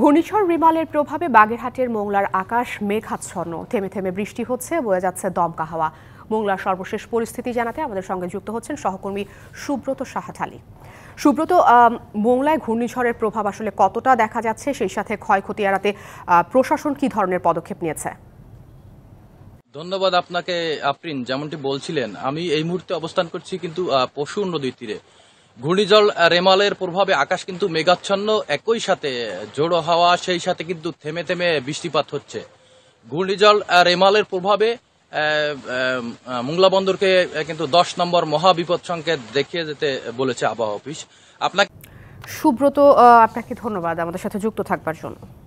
ঘূর্ণিঝড় রিমালের প্রভাবে বাগেরহাটের মোংলার আকাশ মেঘাচ্ছন্ন থেমে থেমে বৃষ্টি হচ্ছে বয়ে যাচ্ছে দমকা হাওয়া মোংলার সর্বশেষ পরিস্থিতি জানাতে আমাদের সঙ্গে যুক্ত হচ্ছেন সহকর্মী সুব্রত সাহাঠালি সুব্রত মোংলায় ঘূর্ণিঝড়ের প্রভাব আসলে কতটা দেখা যাচ্ছে সেই সাথে ক্ষয়ক্ষতি এড়াতে প্রশাসন কি ধরনের পদক্ষেপ নিয়েছে ধন্যবাদ আপনাকে আফরিন যেমনটি বলছিলেন আমি এই মুহূর্তে অবস্থান করছি কিন্তু পশু নদীর তীরে ঘূর্ণিঝড় রেমালের প্রভাবে আকাশ কিন্তু মেঘাচ্ছন্ন একই সাথে জোড়ো হাওয়া সেই সাথে কিন্তু থেমে থেমে বৃষ্টিপাত হচ্ছে ঘূর্ণিঝড় রেমালের প্রভাবে মোংলা বন্দরকে কিন্তু দশ নম্বর মহাবিপদ সংকেত দেখিয়ে যেতে বলেছে আবহাওয়া অফিস আপনাকে সুব্রত আপনাকে ধন্যবাদ আমাদের সাথে যুক্ত থাকবার জন্য